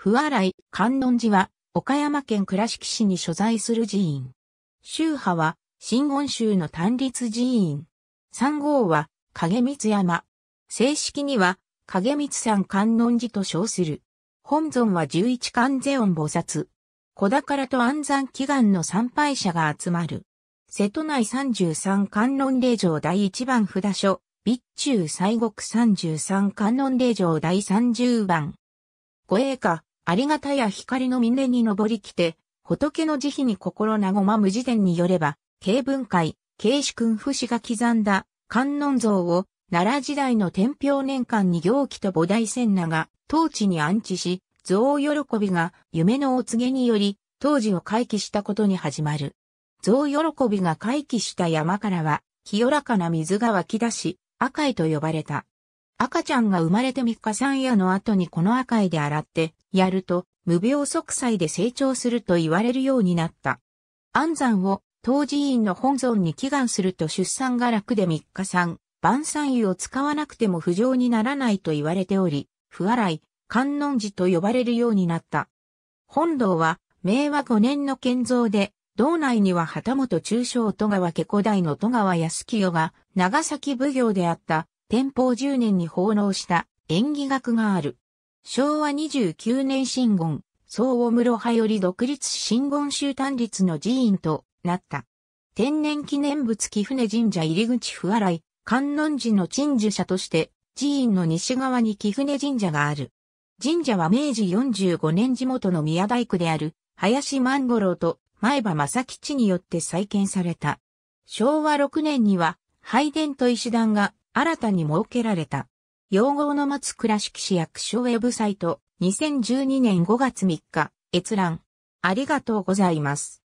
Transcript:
不洗い、観音寺は、岡山県倉敷市に所在する寺院。宗派は、新言宗の単立寺院。三号は、影光山。正式には、影光山観音寺と称する。本尊は十一観世音菩薩。小宝と安山祈願の参拝者が集まる。瀬戸内三十三観音霊場第一番札所、備中西国三十三観音霊場第三十番。護衛下、ありがたや光の峰に登り来て、仏の慈悲に心和ま無事伝によれば、慶文会、慶主君不死が刻んだ観音像を、奈良時代の天平年間に行基と菩提千那が、当地に安置し、象喜びが夢のお告げにより、当時を回帰したことに始まる。象喜びが回帰した山からは、清らかな水が湧き出し、赤いと呼ばれた。赤ちゃんが生まれて3日三夜の後にこの赤いで洗って、やると、無病息災で成長すると言われるようになった。安産を当寺院の本尊に祈願すると出産が楽で3日産、晩餐油を使わなくても不浄にならないと言われており、不洗い、観音寺と呼ばれるようになった。本堂は、明和5年の建造で、道内には旗本中将戸川家古代の戸川康清が長崎奉行であった天保10年に奉納した演技学がある。昭和29年新言、総大室派より独立新言集単立の寺院となった。天然記念物貴船神社入口不洗い、観音寺の鎮守者として、寺院の西側に貴船神社がある。神社は明治45年地元の宮大工である、林万五郎と前場正吉によって再建された。昭和6年には、拝殿と石段が新たに設けられた。用語の待つ倉敷市役所ウェブサイト2012年5月3日閲覧ありがとうございます。